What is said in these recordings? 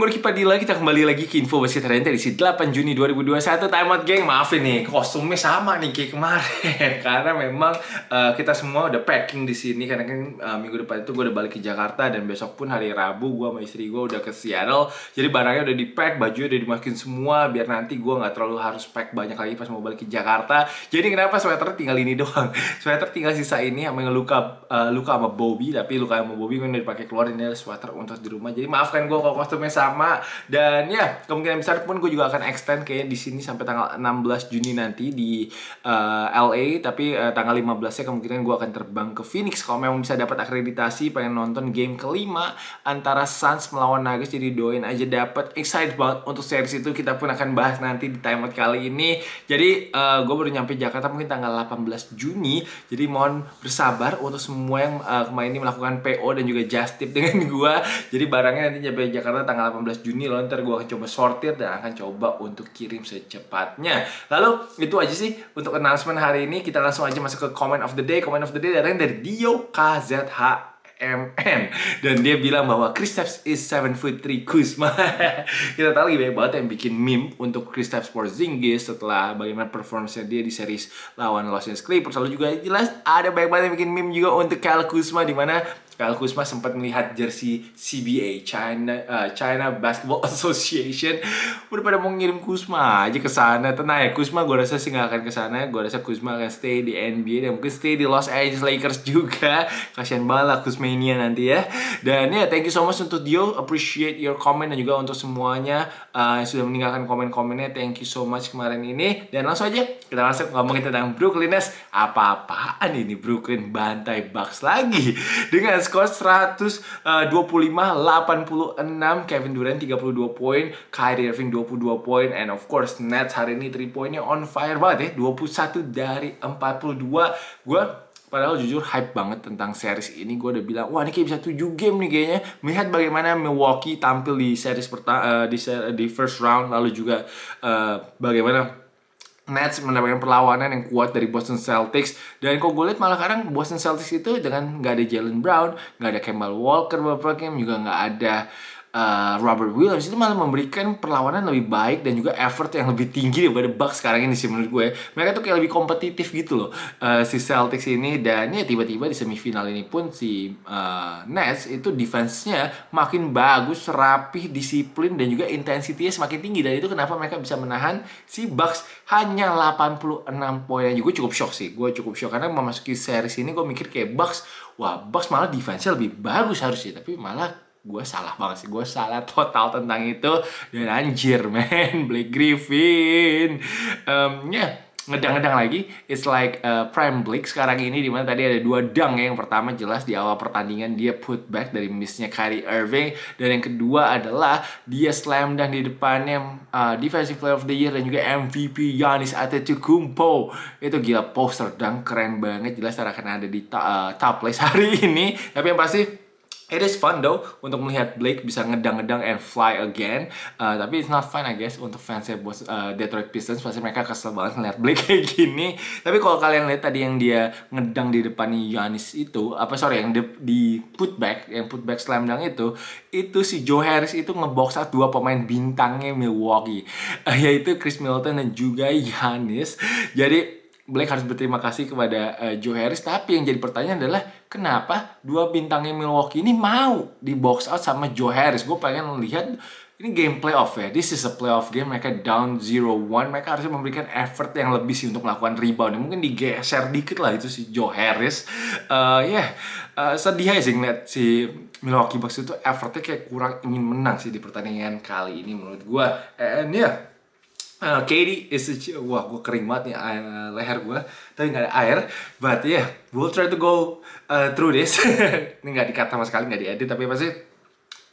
Member Dila, kita kembali lagi ke info basket harian dari 8 Juni 2021 Time out geng maafin nih kostumnya sama nih kayak kemarin karena memang uh, kita semua udah packing di sini karena kan uh, minggu depan itu gue udah balik ke Jakarta dan besok pun hari Rabu gue sama istri gue udah ke Seattle jadi barangnya udah di pack bajunya udah dimasukin semua biar nanti gue gak terlalu harus pack banyak lagi pas mau balik ke Jakarta jadi kenapa sweater tinggal ini doang sweater tinggal sisa ini sama yang luka uh, luka sama Bobby tapi luka sama Bobby gue kan udah dipakai keluar ini sweater untuk di rumah jadi maafkan gue kalau kostumnya sama sama dan ya kemungkinan besar pun gue juga akan extend kayaknya di sini sampai tanggal 16 Juni nanti di uh, eh, LA tapi uh, tanggal 15 nya kemungkinan gue akan terbang ke Phoenix kalau memang bisa dapat akreditasi pengen nonton game kelima antara Suns melawan Nuggets jadi doain aja dapat excited banget untuk series itu kita pun akan bahas nanti di timeout kali ini jadi uh, eh, gue baru nyampe Jakarta mungkin tanggal 18 Juni jadi mohon bersabar untuk semua yang uh, kemarin ini melakukan PO dan juga just tip dengan gue jadi barangnya nanti nyampe Jakarta tanggal 18 Juni loh ntar gue akan coba sortir dan akan coba untuk kirim secepatnya lalu itu aja sih untuk announcement hari ini kita langsung aja masuk ke comment of the day comment of the day datang dari Dio KZH MN dan dia bilang bahwa Kristaps is 7 foot 3 Kuzma kita tahu lagi banyak banget yang bikin meme untuk Kristaps Porzingis setelah bagaimana performance dia di series lawan Los Angeles Clippers lalu juga jelas ada banyak banget yang bikin meme juga untuk Kyle Kuzma di mana Kyle Kuzma sempat melihat jersey CBA China uh, China Basketball Association udah pada mau ngirim Kuzma aja ke sana tenang ya Kuzma gue rasa sih gak akan ke sana gue rasa Kuzma akan stay di NBA dan mungkin stay di Los Angeles Lakers juga kasihan banget Kuzmania nanti ya dan ya thank you so much untuk Dio appreciate your comment dan juga untuk semuanya uh, yang sudah meninggalkan komen-komennya thank you so much kemarin ini dan langsung aja kita langsung ngomongin tentang Brooklyn Nets apa-apaan ini Brooklyn bantai Bucks lagi dengan skor 125 86 Kevin Durant 32 poin Kyrie Irving 22 poin and of course Nets hari ini 3 poinnya on fire banget ya 21 dari 42 gue Padahal jujur hype banget tentang series ini Gue udah bilang, wah ini kayak bisa 7 game nih kayaknya Melihat bagaimana Milwaukee tampil di series pertama uh, eh, di, di first round Lalu juga uh, bagaimana Nets mendapatkan perlawanan yang kuat dari Boston Celtics dan kok gue lihat malah kadang Boston Celtics itu dengan nggak ada Jalen Brown, nggak ada Kemal Walker beberapa game juga nggak ada uh, Robert Williams itu malah memberikan perlawanan lebih baik dan juga effort yang lebih tinggi daripada Bucks sekarang ini sih menurut gue. Mereka tuh kayak lebih kompetitif gitu loh uh, si Celtics ini dan ya tiba-tiba di semifinal ini pun si uh, Nets itu defense-nya makin bagus, rapih, disiplin dan juga intensitinya semakin tinggi dan itu kenapa mereka bisa menahan si Bucks hanya 86 poin aja. Gue cukup shock sih. Gue cukup shock karena memasuki series ini gue mikir kayak Bucks wah Bucks malah defense-nya lebih bagus harusnya tapi malah gue salah banget sih gue salah total tentang itu dan anjir man Blake Griffin um, ya yeah. ngedang-ngedang lagi it's like uh, prime Blake sekarang ini dimana tadi ada dua dang ya yang pertama jelas di awal pertandingan dia put back dari missnya Kyrie Irving dan yang kedua adalah dia slam dunk di depannya uh, defensive player of the year dan juga MVP Giannis Antetokounmpo itu gila poster dunk keren banget jelas karena ada di ta uh, top place hari ini tapi yang pasti It is fun though untuk melihat Blake bisa ngedang-ngedang and fly again. Uh, tapi it's not fun I guess untuk fansnya bos uh, Detroit Pistons pasti mereka kesel banget melihat Blake kayak gini. Tapi kalau kalian lihat tadi yang dia ngedang di depan Giannis itu, apa sorry yang di, di putback, yang putback slam dunk itu, itu si Joe Harris itu ngebox out dua pemain bintangnya Milwaukee, uh, yaitu Chris Middleton dan juga Giannis. Jadi Black harus berterima kasih kepada uh, Joe Harris tapi yang jadi pertanyaan adalah kenapa dua bintangnya Milwaukee ini mau di box out sama Joe Harris gue pengen lihat ini game playoff ya this is a playoff game mereka down 0-1 mereka harusnya memberikan effort yang lebih sih untuk melakukan rebound ya, mungkin digeser dikit lah itu si Joe Harris uh, ya yeah, uh, sedih aja sih ngeliat si Milwaukee Bucks itu effortnya kayak kurang ingin menang sih di pertandingan kali ini menurut gue and yeah uh, eh, Katie is a, wah gue kering banget nih air, eh, leher gue tapi nggak ada air but yeah we'll try to go uh, through this ini nggak dikata sama sekali nggak diedit tapi pasti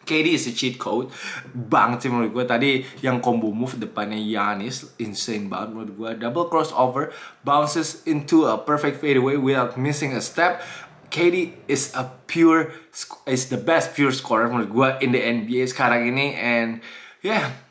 KD is a cheat code banget sih menurut gue tadi yang combo move depannya Yanis insane banget menurut gue double crossover bounces into a perfect fadeaway without missing a step KD is a pure is the best pure scorer menurut gue in the NBA sekarang ini and yeah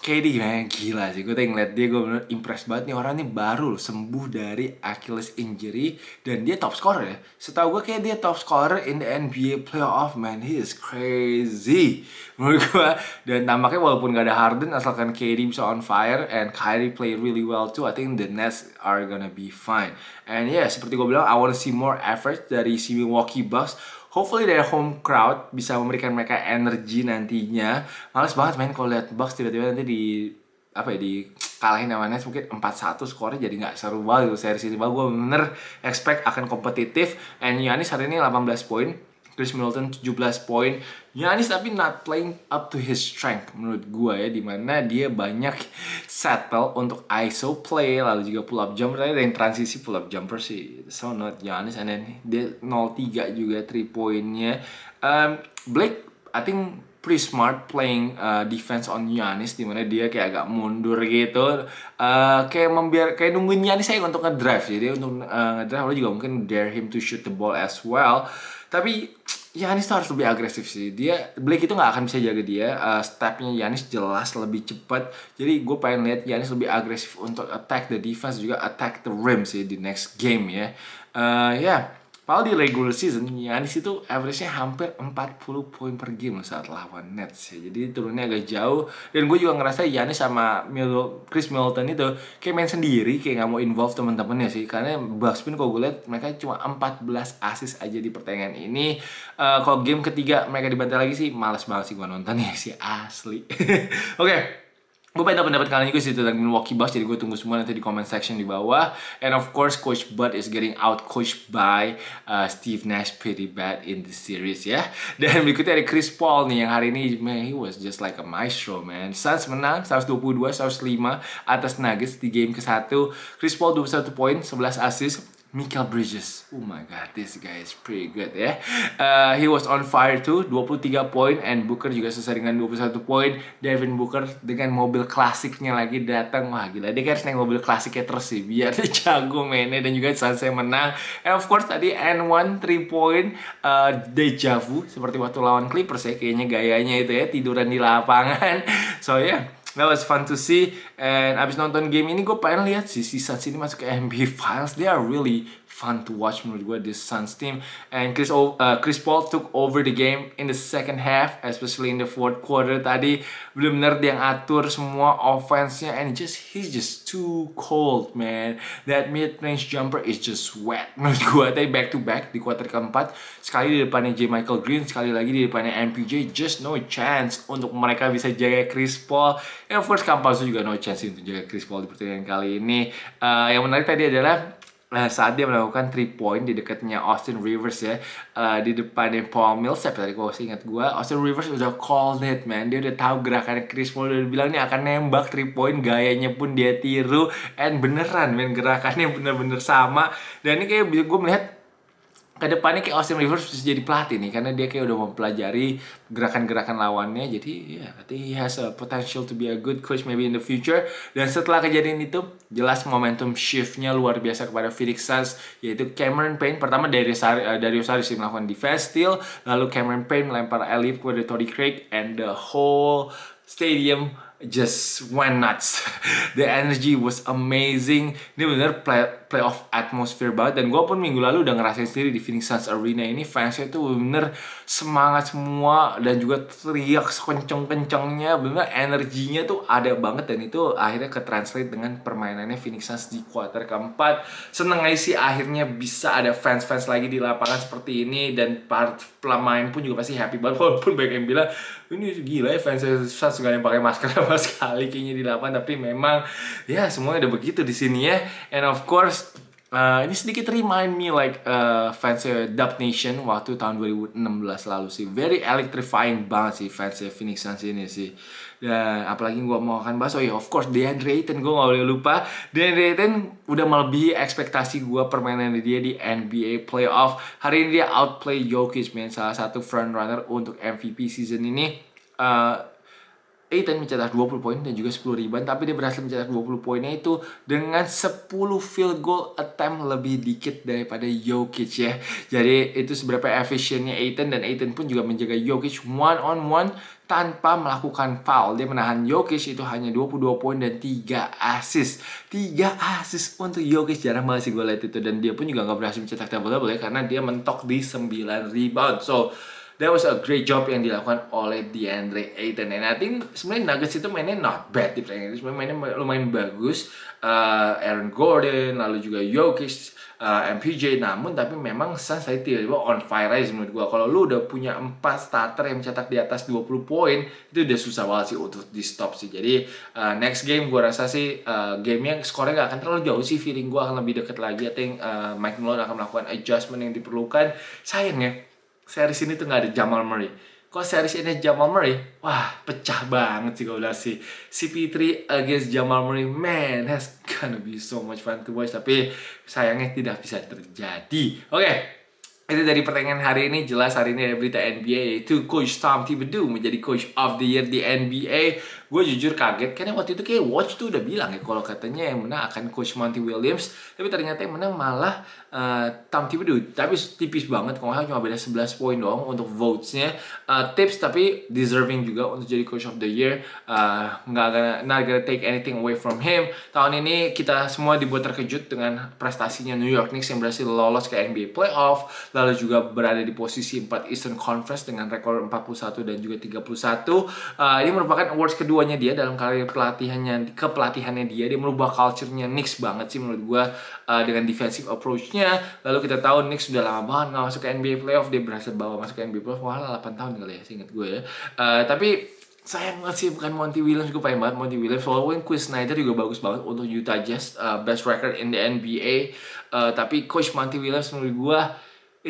KD man, gila sih gue tadi ngeliat dia gue bener impress banget nih orang ini baru loh sembuh dari Achilles injury dan dia top scorer ya setahu gue kayak dia top scorer in the NBA playoff man he is crazy menurut gue dan tampaknya walaupun gak ada Harden asalkan KD bisa on fire and Kyrie play really well too I think the Nets are gonna be fine and yeah seperti gue bilang I wanna see more effort dari si Milwaukee Bucks hopefully dari home crowd bisa memberikan mereka energi nantinya males banget main kalau lihat box tiba-tiba nanti di apa ya di kalahin namanya mungkin 4-1 skornya jadi nggak seru banget gitu seri ini bahwa gue bener expect akan kompetitif and Yanis hari ini 18 poin Chris Middleton 17 poin. Giannis tapi not playing up to his strength menurut gue ya dimana dia banyak settle untuk iso play lalu juga pull up jumper tadi yang transisi pull up jumper sih so not Giannis and then dia 0-3 juga 3 poinnya um, Blake I think pretty smart playing uh, defense on Giannis dimana dia kayak agak mundur gitu uh, kayak membiar kayak nungguin Giannis saya untuk ngedrive jadi untuk uh, ngedrive lo juga mungkin dare him to shoot the ball as well tapi Yanis tuh harus lebih agresif sih. Dia Blake itu nggak akan bisa jaga dia. Uh, stepnya Yanis jelas lebih cepat. Jadi gue pengen lihat Yanis lebih agresif untuk attack the defense juga attack the rim sih di next game ya. Uh, ya. Yeah Padahal di regular season Yanis itu average-nya hampir 40 poin per game saat lawan Nets ya. Jadi turunnya agak jauh dan gue juga ngerasa Yanis sama Mil Chris Middleton itu kayak main sendiri kayak nggak mau involve teman-temannya sih karena Buckspin kalau gue liat mereka cuma 14 assist aja di pertandingan ini. Uh, kalau game ketiga mereka dibantai lagi sih males banget sih gue ya sih asli. Oke. okay gue pengen pendapat kalian juga sih tentang Milwaukee Bucks jadi gue tunggu semua nanti di comment section di bawah and of course Coach Bud is getting out coached by uh, Steve Nash pretty bad in the series ya dan berikutnya ada Chris Paul nih yang hari ini man he was just like a maestro man Suns menang 122-105 atas Nuggets di game ke-1 Chris Paul 21 poin 11 assist Michael Bridges. Oh my god, this guy is pretty good ya. Yeah? Uh, he was on fire too, 23 poin and Booker juga selesai dengan 21 poin. Devin Booker dengan mobil klasiknya lagi datang. Wah gila, dia kan naik mobil klasiknya terus sih biar dia jago mainnya dan juga saya menang. And of course tadi N1 3 point uh, deja vu seperti waktu lawan Clippers ya kayaknya gayanya itu ya tiduran di lapangan. So ya. Yeah that was fun to see and abis nonton game ini gue pengen lihat sih sisa sini masuk ke MB Files they are really fun to watch menurut gue this Suns team and Chris uh, Chris Paul took over the game in the second half especially in the fourth quarter tadi belum benar dia yang atur semua offense-nya and just he's just too cold man that mid range jumper is just wet menurut gue tadi back to back di quarter keempat sekali di depannya J Michael Green sekali lagi di depannya MPJ just no chance untuk mereka bisa jaga Chris Paul and of course Campazzo juga no chance untuk jaga Chris Paul di pertandingan kali ini uh, yang menarik tadi adalah Nah, saat dia melakukan three point di dekatnya Austin Rivers ya, uh, di depannya Paul Millsap ya, tadi kalau saya ingat gue, Austin Rivers udah call it man, dia udah tahu gerakan Chris Paul udah bilang nih akan nembak three point, gayanya pun dia tiru, and beneran man gerakannya bener-bener sama. Dan ini kayak gue melihat kedepannya kayak Austin Rivers bisa jadi pelatih nih karena dia kayak udah mempelajari gerakan-gerakan lawannya jadi ya yeah, I he has a potential to be a good coach maybe in the future dan setelah kejadian itu jelas momentum shiftnya luar biasa kepada Phoenix Suns yaitu Cameron Payne pertama dari Sari, uh, eh, dari Sari sih melakukan defense steal lalu Cameron Payne melempar alley kepada Tory Craig and the whole stadium just went nuts the energy was amazing ini benar playoff atmosphere banget dan gue pun minggu lalu udah ngerasain sendiri di Phoenix Suns Arena ini fansnya tuh bener semangat semua dan juga teriak sekenceng-kencengnya bener energinya tuh ada banget dan itu akhirnya ke translate dengan permainannya Phoenix Suns di quarter keempat seneng aja sih akhirnya bisa ada fans-fans lagi di lapangan seperti ini dan part pemain pun juga pasti happy banget walaupun banyak yang bilang ini gila ya fans Suns gak yang pakai masker sama sekali kayaknya di lapangan tapi memang ya semuanya udah begitu di sini ya and of course Uh, ini sedikit remind me like uh, eh, of eh, Dub Nation waktu tahun 2016 lalu sih very electrifying banget sih of Phoenix Suns ini sih dan apalagi gue mau akan bahas oh ya of course DeAndre Ayton gue gak boleh lupa DeAndre Ayton udah melebihi ekspektasi gue permainan dia di NBA playoff hari ini dia outplay Jokic man salah satu frontrunner untuk MVP season ini uh, Aiton mencetak 20 poin dan juga 10 rebound, tapi dia berhasil mencetak 20 poinnya itu dengan 10 field goal attempt lebih dikit daripada Jokic ya. Jadi itu seberapa efisiennya Aiton dan Aiton pun juga menjaga Jokic one on one tanpa melakukan foul. Dia menahan Jokic itu hanya 22 poin dan 3 assist. 3 assist untuk Jokic jarang banget sih gue lihat itu dan dia pun juga nggak berhasil mencetak double double ya karena dia mentok di 9 rebound. So that was a great job yang dilakukan oleh DeAndre Ayton and I think sebenarnya Nuggets itu mainnya not bad di pertandingan itu sebenarnya mainnya lumayan bagus uh, Aaron Gordon lalu juga Jokic uh, MPJ namun tapi memang Suns tadi tiba-tiba on fire aja menurut gue. kalau lu udah punya 4 starter yang mencetak di atas 20 poin itu udah susah banget sih untuk di stop sih jadi uh, next game gue rasa sih uh, yang skornya gak akan terlalu jauh sih feeling gue akan lebih deket lagi I think uh, Mike Malone akan melakukan adjustment yang diperlukan sayang series ini tuh nggak ada Jamal Murray kok series ini Jamal Murray wah pecah banget sih gue Si sih CP3 against Jamal Murray man that's gonna be so much fun to watch tapi sayangnya tidak bisa terjadi oke okay. Itu dari pertanyaan hari ini, jelas hari ini ada berita NBA yaitu Coach Tom Thibodeau menjadi Coach of the Year di NBA gue jujur kaget karena waktu itu kayak watch tuh udah bilang ya kalau katanya yang menang akan coach Monty Williams tapi ternyata yang menang malah uh, Tom Thibodeau tapi tipis banget kalau cuma beda 11 poin doang untuk votesnya uh, tips tapi deserving juga untuk jadi coach of the year eh, nggak uh, gonna not gonna take anything away from him tahun ini kita semua dibuat terkejut dengan prestasinya New York Knicks yang berhasil lolos ke NBA playoff lalu juga berada di posisi 4 Eastern Conference dengan rekor 41 dan juga 31 uh, ini merupakan awards kedua jagoannya dia dalam karir pelatihannya kepelatihannya dia dia merubah culture-nya Knicks banget sih menurut gue uh, dengan defensive approach-nya lalu kita tahu nix sudah lama banget nggak masuk ke NBA playoff dia berhasil bawa masuk ke NBA playoff wah 8 tahun kali ya inget gue ya uh, tapi sayang banget sih bukan Monty Williams gue pengen banget Monty Williams walaupun Chris Snyder juga bagus banget untuk Utah Jazz uh, best record in the NBA uh, eh, tapi coach Monty Williams menurut gue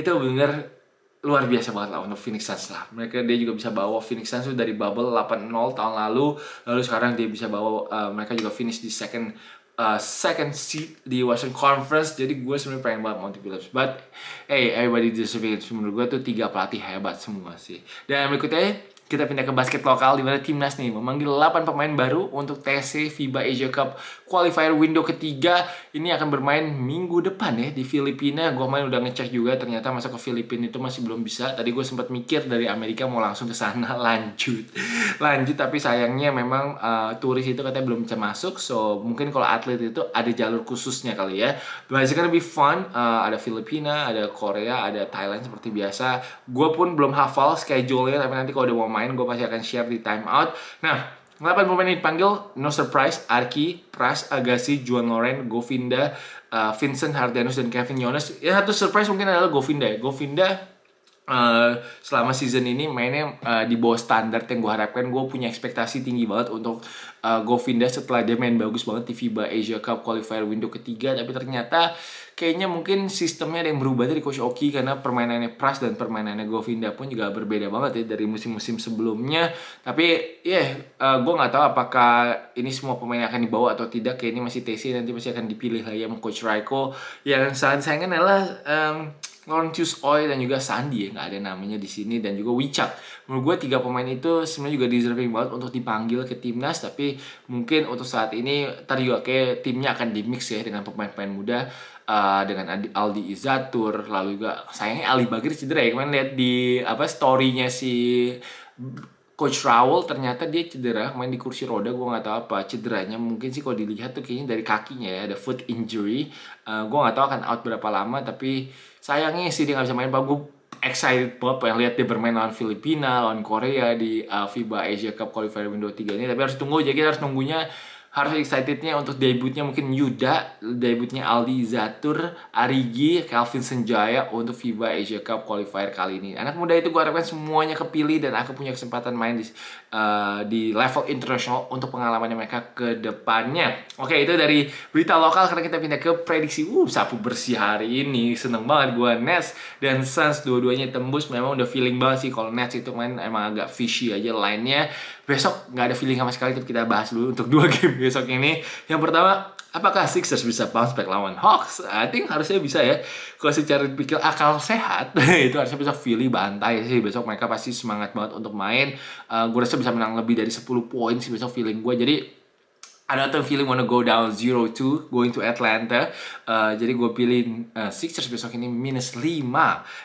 itu bener luar biasa banget lah untuk Phoenix Suns lah. Mereka dia juga bisa bawa Phoenix Suns dari bubble 8-0 tahun lalu, lalu sekarang dia bisa bawa uh, mereka juga finish di second uh, second seat di Western Conference. Jadi gue sebenarnya pengen banget Monty Phillips, but hey everybody deserve it. Menurut gue tuh tiga pelatih hebat semua sih. Dan berikutnya kita pindah ke basket lokal di mana timnas nih memanggil 8 pemain baru untuk TC FIBA Asia Cup qualifier window ketiga. Ini akan bermain minggu depan ya di Filipina. Gue main udah ngecek juga ternyata masa ke Filipina itu masih belum bisa. Tadi gue sempat mikir dari Amerika mau langsung ke sana lanjut. Lanjut tapi sayangnya memang uh, turis itu katanya belum bisa masuk. So mungkin kalau atlet itu ada jalur khususnya kali ya. biasanya kan lebih fun. Uh, ada Filipina, ada Korea, ada Thailand seperti biasa. Gue pun belum hafal schedule-nya tapi nanti kalau udah mau main pemain gue pasti akan share di time out nah 8 pemain yang dipanggil, no surprise, Arki, Pras, Agassi, Juan Loren, Govinda, uh, Vincent Hardanus, dan Kevin Jonas. Ya, satu surprise mungkin adalah Govinda ya. Govinda Uh, selama season ini mainnya uh, di bawah standar yang gue harapkan gue punya ekspektasi tinggi banget untuk uh, eh, Govinda setelah dia main bagus banget di FIBA Asia Cup qualifier window ketiga tapi ternyata kayaknya mungkin sistemnya ada yang berubah dari Coach Oki karena permainannya Pras dan permainannya Govinda pun juga berbeda banget ya dari musim-musim sebelumnya tapi ya yeah, uh, gue nggak tahu apakah ini semua pemain akan dibawa atau tidak kayak ini masih TC nanti masih akan dipilih lagi sama Coach Raiko yang sangat sayangnya adalah um, Laurentius Oil dan juga Sandi ya nggak ada namanya di sini dan juga Wicak. Menurut gue tiga pemain itu sebenarnya juga deserving banget untuk dipanggil ke timnas tapi mungkin untuk saat ini tadi juga kayak timnya akan dimix ya dengan pemain-pemain muda uh, dengan Aldi Izatur lalu juga sayangnya Ali Bagir cedera ya kemarin lihat di apa storynya si Coach Raul ternyata dia cedera main di kursi roda gue nggak tahu apa cederanya mungkin sih kalau dilihat tuh kayaknya dari kakinya ya ada foot injury uh, eh, gue nggak tahu akan out berapa lama tapi sayangnya sih dia nggak bisa main bagus excited banget pengen lihat dia bermain lawan Filipina lawan Korea di uh, FIBA Asia Cup qualifier window 3 ini tapi harus tunggu aja kita harus nunggunya harus excitednya untuk debutnya mungkin Yuda, debutnya Aldi Zatur, Arigi, Calvin Senjaya untuk FIBA Asia Cup qualifier kali ini. Anak muda itu gue harapkan semuanya kepilih dan aku punya kesempatan main di uh, di level internasional untuk pengalamannya mereka ke depannya. Oke, itu dari berita lokal karena kita pindah ke prediksi. Uh, sapu bersih hari ini. Seneng banget gue Nets dan Suns dua-duanya tembus. Memang udah feeling banget sih kalau Nets itu main emang agak fishy aja lainnya. Besok nggak ada feeling sama sekali tapi kita bahas dulu untuk dua game besok ini. Yang pertama, apakah Sixers bisa bounce back lawan Hawks? I think harusnya bisa ya kalau secara pikir akal sehat itu harusnya besok Philly bantai sih besok mereka pasti semangat banget untuk main uh, eh, gue rasa bisa menang lebih dari 10 poin sih besok feeling gue jadi ada tuh feeling wanna go down zero two going to Atlanta. Uh, jadi gue pilih uh, Sixers besok ini minus 5.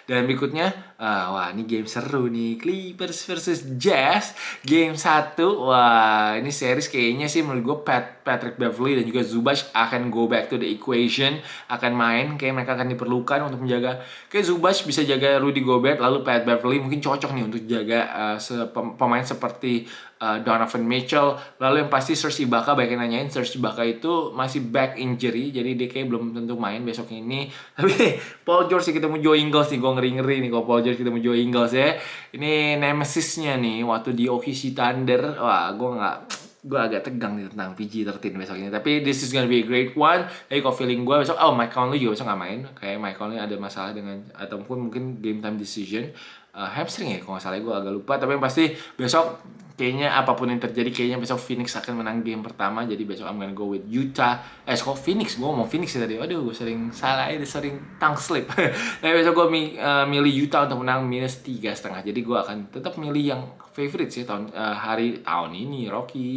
Dan berikutnya Uh, wah ini game seru nih Clippers versus Jazz game 1 Wah ini series kayaknya sih menurut gue Pat, Patrick Beverly dan juga Zubac akan go back to the equation Akan main kayak mereka akan diperlukan untuk menjaga Kayak Zubac bisa jaga Rudy Gobert lalu Pat Beverly mungkin cocok nih untuk jaga uh, eh, se pemain seperti eh, Donovan Mitchell Lalu yang pasti Serge Ibaka banyak yang nanyain Serge Ibaka itu masih back injury Jadi dia kayak belum tentu main besok ini Tapi Paul George sih ketemu Joe Ingles nih gue ngeri-ngeri nih kalau Paul kita ketemu Joe Ingles ya. Ini nemesisnya nih waktu di OKC Thunder. Wah, gue nggak gue agak tegang nih tentang PG-13 besok ini tapi this is gonna be a great one tapi kok feeling gue besok oh Mike Conley juga besok nggak main kayak Mike Conley ada masalah dengan ataupun mungkin game time decision uh, hamstring ya kalau nggak salah gue agak lupa tapi yang pasti besok kayaknya apapun yang terjadi kayaknya besok Phoenix akan menang game pertama jadi besok I'm gonna go with Utah eh kok Phoenix gue mau Phoenix ya tadi waduh gue sering salah ya sering tongue slip tapi besok gue mi, uh, milih Utah untuk menang minus tiga setengah jadi gue akan tetap milih yang favorite sih tahun uh, hari tahun ini Rocky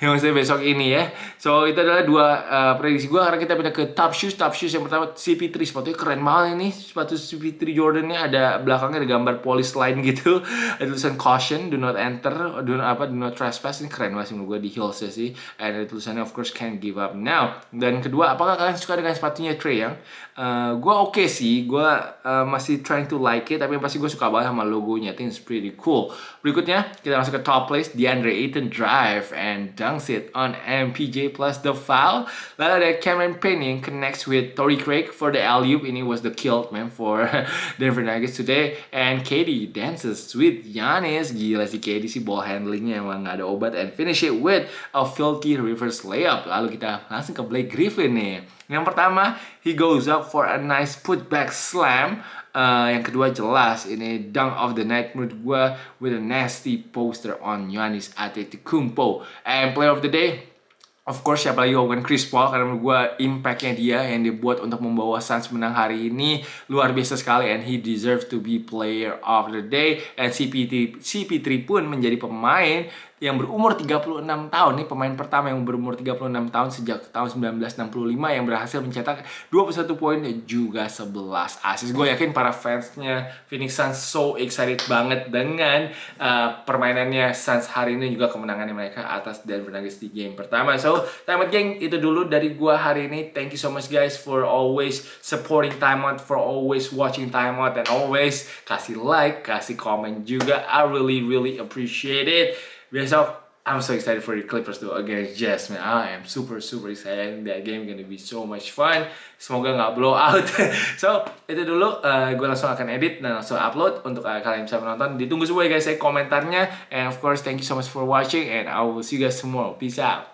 yang maksudnya besok ini ya. So itu adalah dua uh, prediksi gue karena kita pindah ke top shoes. Top shoes yang pertama CP3 sepatunya keren banget ini. Sepatu CP3 Jordan ini ada belakangnya ada gambar police lain gitu. Ada tulisan caution, do not enter, do not, apa, do not trespass. Ini keren banget menurut gue di heelsnya sih. And ada tulisannya of course can't give up now. Dan kedua, apakah kalian suka dengan sepatunya Trey yang? Uh, eh, gue oke okay sih, gue uh, masih trying to like it, tapi yang pasti gue suka banget sama logonya. I think it's pretty cool. Berikutnya kita masuk ke top place, DeAndre Ayton Drive and dunks it on MPJ plus the foul. Later ada Cameron Penning connects with Tori Craig for the alley-oop. Ini was the kill man for Denver Nuggets today. And Katie dances with Giannis. Gila sih Katie sih ball handlingnya emang gak ada obat. And finish it with a filthy reverse layup. Lalu kita langsung ke Blake Griffin nih. Yang pertama, he goes up for a nice putback slam Eh, yang kedua jelas ini Dunk of the Night menurut gue with a nasty poster on Yanis Antetokounmpo. And Player of the Day Of course, siapa lagi bukan Chris Paul karena menurut gue impactnya dia yang dibuat untuk membawa Suns menang hari ini luar biasa sekali and he deserve to be player of the day and CP3 CP3 pun menjadi pemain yang berumur 36 tahun nih pemain pertama yang berumur 36 tahun sejak tahun 1965 yang berhasil mencetak 21 poin dan juga 11 assist. Gue yakin para fansnya Phoenix Suns so excited banget dengan uh, permainannya Suns hari ini juga kemenangan mereka atas Denver Nuggets di game pertama. So, time out geng, itu dulu dari gue hari ini. Thank you so much guys for always supporting Time Out, for always watching Time Out, and always kasih like, kasih comment juga. I really really appreciate it besok I'm so excited for the Clippers to against Jazz man. I am super super excited. That game gonna be so much fun. Semoga nggak blow out. so itu dulu. Uh, eh, gue langsung akan edit dan langsung upload untuk uh, kalian bisa menonton. Ditunggu semua ya guys. Saya komentarnya. And of course, thank you so much for watching. And I will see you guys tomorrow. Peace out.